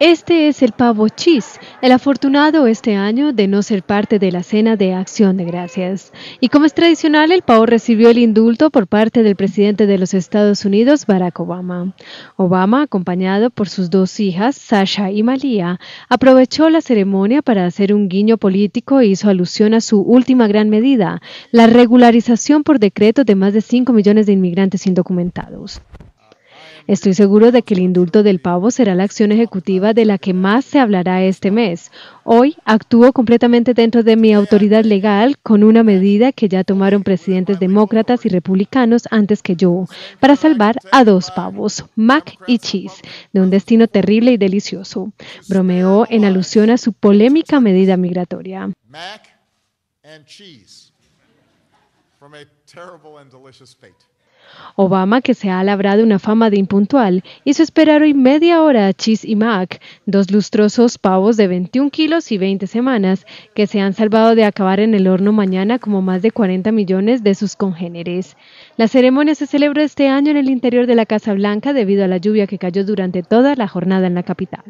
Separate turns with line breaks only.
Este es el pavo chis, el afortunado este año de no ser parte de la cena de acción de gracias. Y como es tradicional, el pavo recibió el indulto por parte del presidente de los Estados Unidos, Barack Obama. Obama, acompañado por sus dos hijas, Sasha y Malia, aprovechó la ceremonia para hacer un guiño político e hizo alusión a su última gran medida, la regularización por decreto de más de 5 millones de inmigrantes indocumentados. Estoy seguro de que el indulto del pavo será la acción ejecutiva de la que más se hablará este mes. Hoy actúo completamente dentro de mi autoridad legal con una medida que ya tomaron presidentes demócratas y republicanos antes que yo para salvar a dos pavos, Mac y Cheese, de un destino terrible y delicioso. Bromeó en alusión a su polémica medida migratoria. Mac and cheese from a terrible and delicious fate. Obama, que se ha labrado una fama de impuntual, hizo esperar hoy media hora a Cheese y Mac, dos lustrosos pavos de 21 kilos y 20 semanas, que se han salvado de acabar en el horno mañana como más de 40 millones de sus congéneres. La ceremonia se celebró este año en el interior de la Casa Blanca debido a la lluvia que cayó durante toda la jornada en la capital.